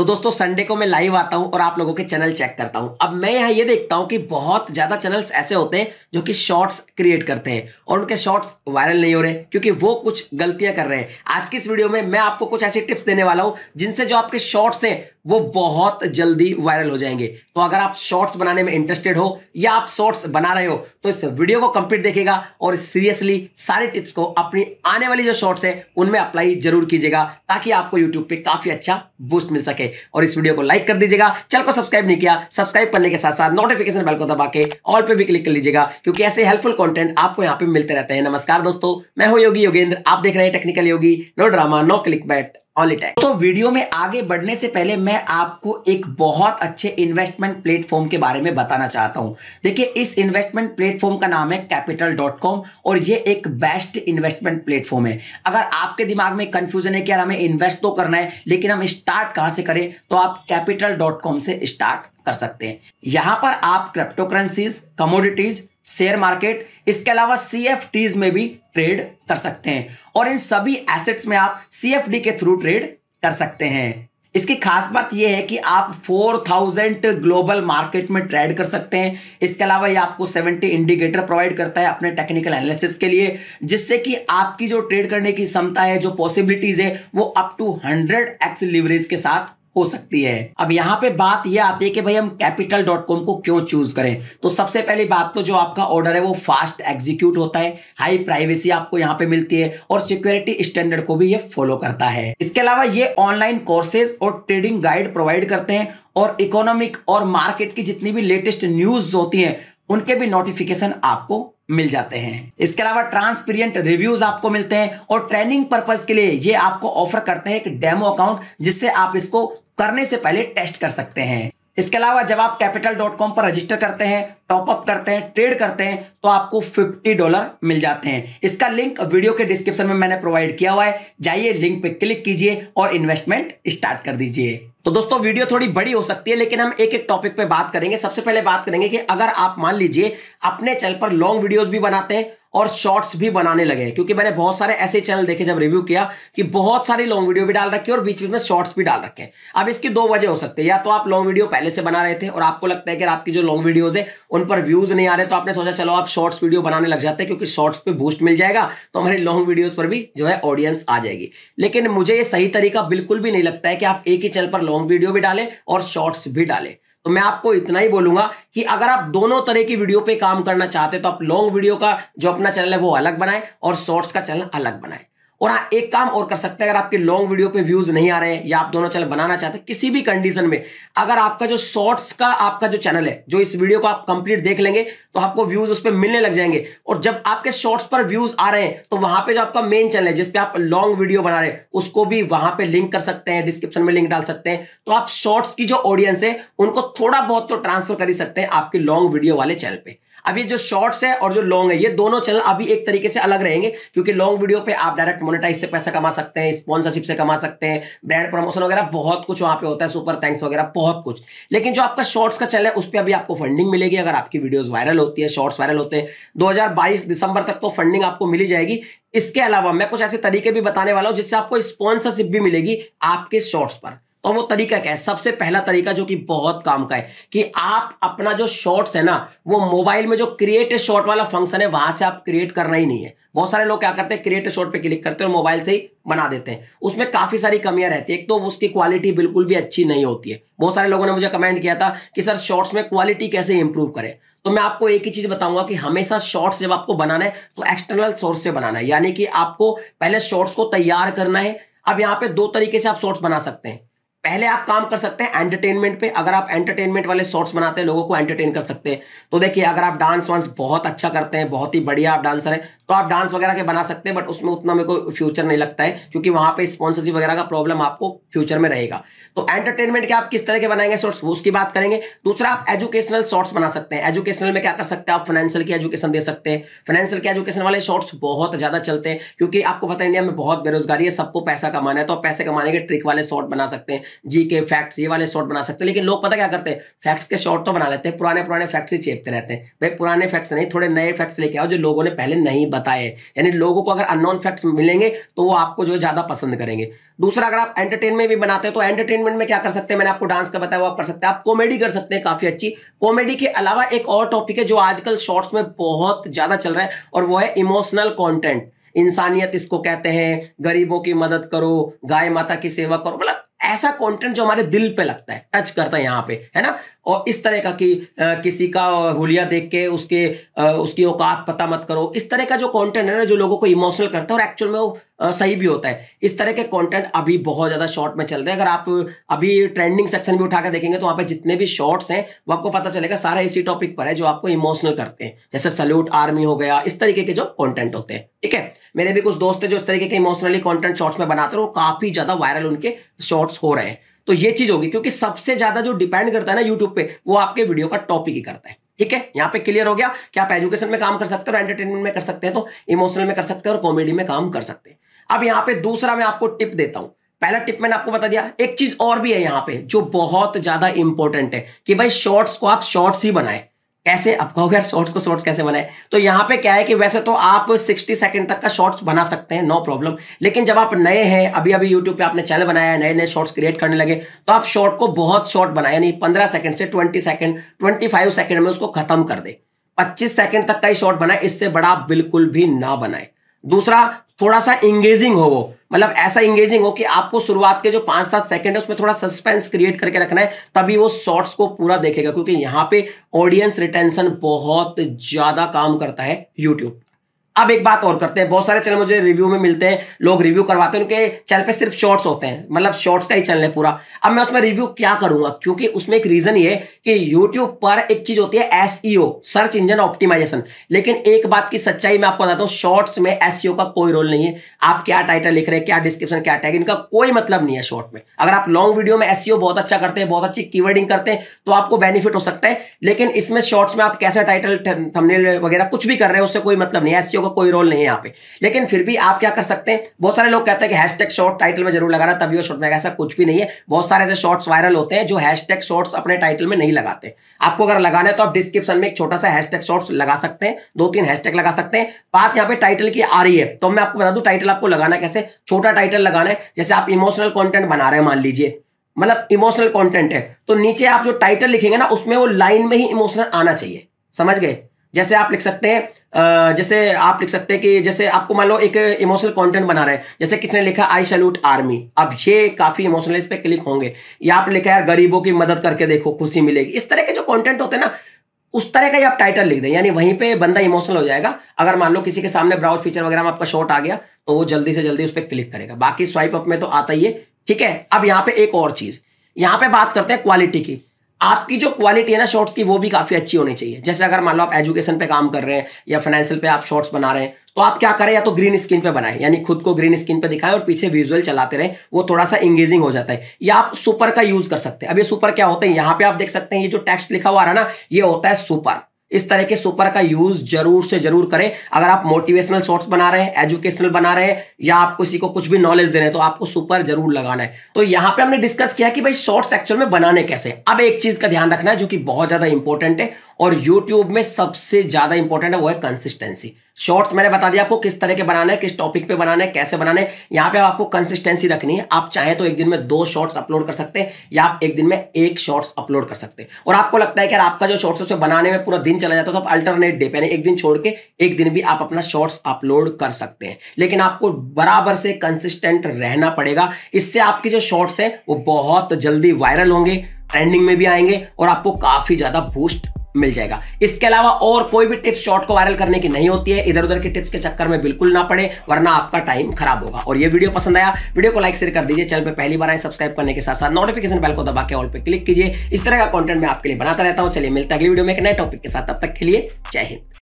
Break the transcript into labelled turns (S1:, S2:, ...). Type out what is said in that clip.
S1: तो दोस्तों संडे को मैं लाइव आता हूं और आप लोगों के चैनल चेक करता हूं अब मैं यहां ये देखता हूं कि बहुत ज्यादा चैनल्स ऐसे होते हैं जो कि शॉर्ट्स क्रिएट करते हैं और उनके शॉर्ट्स वायरल नहीं हो रहे क्योंकि वो कुछ गलतियां कर रहे हैं आज की इस वीडियो में मैं आपको कुछ ऐसी टिप्स देने वाला हूं जिनसे जो आपके शॉर्ट्स हैं वो बहुत जल्दी वायरल हो जाएंगे तो अगर आप शॉर्ट्स बनाने में इंटरेस्टेड हो या आप शॉर्ट्स बना रहे हो तो इस वीडियो को कंप्लीट देखेगा और सीरियसली सारे टिप्स को अपनी आने वाली जो शॉर्ट्स है उनमें अप्लाई जरूर कीजिएगा ताकि आपको यूट्यूब पे काफी अच्छा बूस्ट मिल सके और इस वीडियो को लाइक कर दीजिएगा चैनल को सब्सक्राइब नहीं किया सब्सक्राइब करने के साथ साथ नोटिफिकेशन बेल को दबा के ऑल पे भी क्लिक कर लीजिएगा क्योंकि ऐसे हेल्पफुल कंटेंट आपको यहाँ पे मिलते रहते हैं नमस्कार दोस्तों मैं हूँ योगी योगेंद्र आप देख रहे हैं technical Yogi no drama no clickbait तो वीडियो में आगे बढ़ने से पहले मैं आपको एक बहुत अच्छे इन्वेस्टमेंट प्लेटफॉर्म के बारे में बताना चाहता हूं देखिए इस इन्वेस्टमेंट प्लेटफॉर्म का नाम है कैपिटल डॉट कॉम और ये एक बेस्ट इन्वेस्टमेंट प्लेटफॉर्म है अगर आपके दिमाग में कंफ्यूजन है कि यार हमें इन्वेस्ट तो करना है लेकिन हम स्टार्ट कहां से करें तो आप कैपिटल डॉट कॉम से स्टार्ट कर सकते हैं यहां पर आप crypto currencies commodities share market इसके अलावा सी में भी ट्रेड कर सकते हैं और इन सभी एसेट्स में आप सी के थ्रू ट्रेड कर सकते हैं इसकी खास बात यह है कि आप 4000 ग्लोबल मार्केट में ट्रेड कर सकते हैं इसके अलावा ये आपको 70 इंडिकेटर प्रोवाइड करता है अपने टेक्निकल एनालिसिस के लिए जिससे कि आपकी जो ट्रेड करने की क्षमता है जो पॉसिबिलिटीज है वो अप टू 100 एक्स लिवरेज के साथ हो सकती है अब यहाँ पे बात यह आती है कि भाई हम कैपिटल डॉट कॉम को क्यों चूज करें तो सबसे पहली बात तो जो आपका ऑर्डर है वो फास्ट एग्जीक्यूट होता है हाई प्राइवेसी आपको यहाँ पे मिलती है और सिक्योरिटी स्टैंडर्ड को भी ये फॉलो करता है इसके अलावा ये ऑनलाइन कोर्सेज और ट्रेडिंग गाइड प्रोवाइड करते हैं और इकोनॉमिक और मार्केट की जितनी भी लेटेस्ट न्यूज होती है उनके भी नोटिफिकेशन आपको मिल जाते हैं इसके अलावा ट्रांसपेरेंट रिव्यूज आपको मिलते हैं और ट्रेनिंग पर्पज के लिए ये आपको ऑफर करते हैं एक डेमो अकाउंट जिससे आप इसको करने से पहले टेस्ट कर सकते हैं इसके अलावा जब आप कैपिटल डॉट कॉम पर रजिस्टर करते हैं टॉपअप करते हैं ट्रेड करते हैं तो आपको 50 डॉलर मिल जाते हैं इसका लिंक वीडियो के डिस्क्रिप्शन में मैंने प्रोवाइड किया हुआ है जाइए लिंक पे क्लिक कीजिए और इन्वेस्टमेंट स्टार्ट कर दीजिए तो दोस्तों वीडियो थोड़ी बड़ी हो सकती है लेकिन हम एक एक टॉपिक पे बात करेंगे सबसे पहले बात करेंगे कि अगर आप मान लीजिए अपने चैनल पर लॉन्ग वीडियोस भी बनाते हैं और शॉर्ट्स भी बनाने लगे क्योंकि मैंने बहुत सारे ऐसे चैनल देखे जब रिव्यू किया कि बहुत सारी लॉन्ग वीडियो भी डाल रखी है और बीच बीच में शॉर्ट्स भी डाल रखे हैं अब इसकी दो वजह हो सकती है या तो आप लॉन्ग वीडियो पहले से बना रहे थे और आपको लगता है कि आपकी जो लॉन्ग वीडियोज है उन पर व्यूज नहीं आ रहे तो आपने सोचा चलो आप शॉर्ट्स वीडियो बनाने लग जाते हैं क्योंकि शॉर्ट्स पर बूस्ट मिल जाएगा तो हमारी लॉन्ग वीडियोज पर भी जो है ऑडियंस आ जाएगी लेकिन मुझे ये सही तरीका बिल्कुल भी नहीं लगता है कि आप एक ही चैनल पर लॉन्ग वीडियो भी डालें और शॉर्ट्स भी डालें तो मैं आपको इतना ही बोलूंगा कि अगर आप दोनों तरह की वीडियो पे काम करना चाहते हैं तो आप लॉन्ग वीडियो का जो अपना चैनल है वो अलग बनाएं और शॉर्ट्स का चैनल अलग बनाएं और हाँ एक काम और कर सकते हैं अगर आपके लॉन्ग वीडियो पे व्यूज नहीं आ रहे हैं या आप दोनों चैनल बनाना चाहते हैं किसी भी कंडीशन में अगर आपका जो शॉर्ट्स का आपका जो चैनल है जो इस वीडियो को आप कंप्लीट देख लेंगे तो आपको व्यूज उस पर मिलने लग जाएंगे और जब आपके शॉर्ट्स पर व्यूज आ रहे हैं तो वहां पर जो आपका मेन चैनल है जिसपे आप लॉन्ग वीडियो बना रहे हैं उसको भी वहां पर लिंक कर सकते हैं डिस्क्रिप्शन में लिंक डाल सकते हैं तो आप शॉर्ट्स की जो ऑडियंस है उनको थोड़ा बहुत तो ट्रांसफर कर ही सकते हैं आपके लॉन्ग वीडियो वाले चैनल पर अभी जो शॉर्ट्स है और जो लॉन्ग है ये दोनों चैनल अभी एक तरीके से अलग रहेंगे क्योंकि लॉन्ग वीडियो पे आप डायरेक्ट मोनेटाइज से पैसा कमा सकते हैं स्पॉन्सरशिप से कमा सकते हैं ब्रांड प्रमोशन वगैरह बहुत कुछ वहां पे होता है सुपर थैंक्स वगैरह बहुत कुछ लेकिन जो आपका शॉर्ट्स का चैनल है उस पर अभी आपको फंडिंग मिलेगी अगर आपकी वीडियोज वायरल होती है शॉर्ट्स वायरल होते हैं दो दिसंबर तक तो फंडिंग आपको मिली जाएगी इसके अलावा मैं कुछ ऐसे तरीके भी बताने वाला हूँ जिससे आपको स्पॉन्सरशिप भी मिलेगी आपके शॉर्ट्स पर और वो तरीका क्या है सबसे पहला तरीका जो कि बहुत काम का है कि आप अपना जो शॉर्ट्स है ना वो मोबाइल में जो क्रिएट शॉर्ट वाला फंक्शन है वहां से आप क्रिएट करना ही नहीं है बहुत सारे लोग क्या करते हैं क्रिएट शॉर्ट पे क्लिक करते हैं और मोबाइल से ही बना देते हैं उसमें काफी सारी कमियां रहती है एक तो उसकी क्वालिटी बिल्कुल भी अच्छी नहीं होती है बहुत सारे लोगों ने मुझे कमेंट किया था कि सर शॉर्ट्स में क्वालिटी कैसे इंप्रूव करें तो मैं आपको एक ही चीज बताऊंगा कि हमेशा शॉर्ट्स जब आपको बनाना है तो एक्सटर्नल सोर्स से बनाना है यानी कि आपको पहले शॉर्ट्स को तैयार करना है अब यहाँ पे दो तरीके से आप शॉर्ट्स बना सकते हैं पहले आप काम कर सकते हैं एंटरटेनमेंट पे अगर आप एंटरटेनमेंट वाले शॉर्ट्स बनाते हैं लोगों को एंटरटेन कर सकते हैं तो देखिए अगर आप डांस वांस बहुत अच्छा करते हैं बहुत ही बढ़िया आप डांसर हैं तो आप डांस वगैरह के बना सकते हैं बट उसमें उतना मेरे को फ्यूचर नहीं लगता है क्योंकि वहाँ पे स्पॉन्सरशिप वगैरह का प्रॉब्लम आपको फ्यूचर में रहेगा तो एंटरटेनमेंट के आप किस तरह के बनाएंगे शॉर्ट्स वो उसकी बात करेंगे दूसरा आप एजुकेशनल शॉर्ट्स बना सकते हैं एजुकेशनल में क्या कर सकते हैं आप फाइनेंशियल की एजुकेशन दे सकते हैं फाइनेंशियल के एजुकेशन वाले शॉर्ट्स बहुत ज़्यादा चलते हैं क्योंकि आपको पता है इंडिया में बहुत बेरोजगारी है सबको पैसा कमाना है तो आप पैसे कमाने के ट्रिक वाले शॉर्ट बना सकते हैं जी के फैक्ट्स ये वाले शॉर्ट बना सकते हैं लेकिन लोग पता क्या करते हैं फैक्ट्स के शॉर्ट तो बना लेते हैं पुराने पुराने फैक्ट्स ही चेपते रहते हैं भाई पुराने फैक्ट्स नहीं थोड़े नए फैक्ट्स लेके आओ जो लोगों ने पहले नहीं बताए यानी लोगों को अगर अननोन फैक्ट्स मिलेंगे तो वो आपको जो है ज़्यादा पसंद करेंगे दूसरा अगर आप एंटरटेनमेंट भी बनाते हो तो एंटरटेनमेंट में क्या कर सकते हैं मैंने आपको डांस का बताया वो आप कर सकते हैं आप कॉमेडी कर सकते हैं काफ़ी अच्छी कॉमेडी के अलावा एक और टॉपिक है जो आजकल शॉर्ट्स में बहुत ज़्यादा चल रहा है और वो है इमोशनल कॉन्टेंट इंसानियत इसको कहते हैं गरीबों की मदद करो गाय माता की सेवा करो मतलब ऐसा कंटेंट जो हमारे दिल पे लगता है टच करता है यहाँ पे है ना और इस तरह का कि किसी का हुलिया देख के उसके उसकी औकात पता मत करो इस तरह का जो कंटेंट है ना जो लोगों को इमोशनल करता है और एक्चुअल में वो सही भी होता है इस तरह के कंटेंट अभी बहुत ज़्यादा शॉर्ट में चल रहे हैं अगर आप अभी ट्रेंडिंग सेक्शन भी उठाकर देखेंगे तो वहाँ पर जितने भी शॉर्ट्स हैं वो आपको पता चलेगा सारा इसी टॉपिक पर है जो आपको इमोशनल करते हैं जैसे सल्यूट आर्मी हो गया इस तरीके के जो कॉन्टेंट होते हैं ठीक है मेरे भी कुछ दोस्त हैं जो इस तरीके के इमोशनली कॉन्टेंट शॉर्ट्स में बनाते हैं वो काफ़ी ज़्यादा वायरल उनके शॉर्ट्स हो रहे हैं तो ये चीज होगी क्योंकि सबसे ज्यादा जो डिपेंड करता है ना यूट्यूब पे वो आपके वीडियो का टॉपिक ही करता है ठीक है यहाँ पे क्लियर हो गया कि आप एजुकेशन में काम कर सकते हो और एंटरटेनमेंट में कर सकते हैं तो इमोशनल में कर सकते हैं और कॉमेडी में काम कर सकते हैं अब यहाँ पे दूसरा मैं आपको टिप देता हूँ पहला टिप मैंने आपको बता दिया एक चीज और भी है यहाँ पे जो बहुत ज्यादा इंपॉर्टेंट है कि भाई शॉर्ट्स को आप शॉर्ट्स ही बनाए कैसे आप कहोगे शॉर्ट्स को शॉर्ट्स कैसे बनाए तो यहाँ पे क्या है कि वैसे तो आप 60 सेकंड तक का शॉर्ट्स बना सकते हैं नो प्रॉब्लम लेकिन जब आप नए हैं अभी अभी यूट्यूब पे आपने चैनल बनाया है नए नए शॉर्ट्स क्रिएट करने लगे तो आप शॉर्ट को बहुत शॉर्ट बनाए यानी 15 सेकंड से 20 सेकंड 25 सेकंड में उसको खत्म कर दे पच्चीस सेकंड तक का ही शॉर्ट बनाए इससे बड़ा बिल्कुल भी ना बनाए दूसरा थोड़ा सा इंगेजिंग हो वो मतलब ऐसा इंगेजिंग हो कि आपको शुरुआत के जो पांच सात सेकंड है उसमें थोड़ा सस्पेंस क्रिएट करके रखना है तभी वो शॉर्ट्स को पूरा देखेगा क्योंकि यहाँ पे ऑडियंस रिटेंशन बहुत ज़्यादा काम करता है यूट्यूब अब एक बात और करते हैं बहुत सारे चैनल मुझे रिव्यू में मिलते हैं लोग रिव्यू करवाते हैं उनके चैनल पे सिर्फ शॉर्ट्स होते हैं मतलब शॉर्ट्स का ही चैनल है पूरा अब मैं उसमें रिव्यू क्या करूंगा क्योंकि उसमें एक रीजन ये कि यूट्यूब पर एक चीज होती है एसईओ सर्च इंजन ऑप्टिमाइजेशन लेकिन एक बात की सच्चाई मैं आपको बताता हूँ शॉर्ट्स में एस e का कोई रोल नहीं है आप क्या टाइटल लिख रहे हैं क्या डिस्क्रिप्शन क्या टैग इनका कोई मतलब नहीं है शॉर्ट में अगर आप लॉन्ग वीडियो में एस e बहुत अच्छा करते हैं बहुत अच्छी की करते हैं तो आपको बेनिफिट हो सकता है लेकिन इसमें शॉर्ट्स में आप कैसे टाइटल थमने वगैरह कुछ भी कर रहे हैं उससे कोई मतलब नहीं एस का को कोई रोल नहीं है यहाँ पे लेकिन फिर भी आप क्या कर सकते हैं बहुत सारे लोग कहते हैं कि हैशटैग शॉर्ट टाइटल में जरूर लगाना तभी वो शॉर्ट में ऐसा कुछ भी नहीं है बहुत सारे ऐसे शॉर्ट्स वायरल होते हैं जो हैशटैग शॉर्ट्स अपने टाइटल में नहीं लगाते आपको अगर लगाना है तो आप डिस्क्रिप्शन में एक छोटा सा हैशटैग शॉर्ट्स लगा सकते हैं दो तीन हैशटैग लगा सकते हैं बात यहाँ पे टाइटल की आ रही है तो मैं आपको बता दूं टाइटल आपको लगाना कैसे छोटा टाइटल लगाना है जैसे आप इमोशनल कॉन्टेंट बना रहे हैं मान लीजिए मतलब इमोशनल कॉन्टेंट है तो नीचे आप जो टाइटल लिखेंगे ना उसमें वो लाइन में ही इमोशनल आना चाहिए समझ गए जैसे आप लिख सकते हैं जैसे आप लिख सकते हैं कि जैसे आपको मान लो एक इमोशनल कंटेंट बना रहे हैं जैसे किसने लिखा आई सल्यूट आर्मी अब ये काफ़ी इमोशनल इस पर क्लिक होंगे या आपने लिखा यार गरीबों की मदद करके देखो खुशी मिलेगी इस तरह के जो कंटेंट होते हैं ना उस तरह का ही आप टाइटल लिख दें यानी वहीं पे बंदा इमोशनल हो जाएगा अगर मान लो किसी के सामने ब्राउज फीचर वगैरह में आपका शॉर्ट आ गया तो वो जल्दी से जल्दी उस पर क्लिक करेगा बाकी स्वाइप अप में तो आता ही है ठीक है अब यहाँ पे एक और चीज़ यहाँ पे बात करते हैं क्वालिटी की आपकी जो क्वालिटी है ना शॉर्ट्स की वो भी काफ़ी अच्छी होनी चाहिए जैसे अगर मान लो आप एजुकेशन पे काम कर रहे हैं या फाइनेंशियल पे आप शॉर्ट्स बना रहे हैं तो आप क्या करें या तो ग्रीन स्क्रीन पे बनाएं यानी खुद को ग्रीन स्क्रीन पे दिखाएं और पीछे विजुअल चलाते रहे वो थोड़ा सा इंगेजिंग हो जाता है या आप सुपर का यूज़ कर सकते हैं अब ये सुपर क्या होता है यहाँ पे आप देख सकते हैं ये जो टेक्स्ट लिखा हुआ आ रहा है ना ये होता है सुपर इस तरह के सुपर का यूज जरूर से जरूर करें अगर आप मोटिवेशनल शॉर्ट्स बना रहे हैं एजुकेशनल बना रहे हैं या आप किसी को कुछ भी नॉलेज दे रहे हैं तो आपको सुपर जरूर लगाना है तो यहां पे हमने डिस्कस किया कि भाई शॉर्ट्स एक्चुअल में बनाने कैसे अब एक चीज का ध्यान रखना है जो कि बहुत ज्यादा इंपॉर्टेंट है और यूट्यूब में सबसे ज़्यादा इंपॉर्टेंट है वो है कंसिस्टेंसी शॉर्ट्स मैंने बता दिया आपको किस तरह के बनाना है किस टॉपिक पे बनाना है कैसे बनाना है यहाँ पे आपको कंसिस्टेंसी रखनी है आप चाहे तो एक दिन में दो शॉर्ट्स अपलोड कर सकते हैं या आप एक दिन में एक शॉर्ट्स अपलोड कर सकते हैं और आपको लगता है कि आपका जो शॉर्ट्स उसमें बनाने में पूरा दिन चला जाता है तो आप अल्टरनेट डे पे एक दिन छोड़ के एक दिन भी आप अपना शॉर्ट्स अपलोड कर सकते हैं लेकिन आपको बराबर से कंसिस्टेंट रहना पड़ेगा इससे आपके जो शॉर्ट्स है वो बहुत जल्दी वायरल होंगे ट्रेंडिंग में भी आएंगे और आपको काफ़ी ज़्यादा बूस्ट मिल जाएगा इसके अलावा और कोई भी टिप्स शॉर्ट को वायरल करने की नहीं होती है इधर उधर की टिप्स के चक्कर में बिल्कुल ना पड़े वरना आपका टाइम खराब होगा और ये वीडियो पसंद आया वीडियो को लाइक शेयर कर दीजिए चैनल पे पहली बार आए सब्सक्राइब करने के साथ साथ नोटिफिकेशन बेल को दबा के ऑल पर क्लिक कीजिए इस तरह का कॉन्टेंट मैं आपके लिए बनाता रहता हूँ चलिए मिलता है अगली वीडियो में एक नए टॉपिक के साथ तब तक के लिए जय हिंद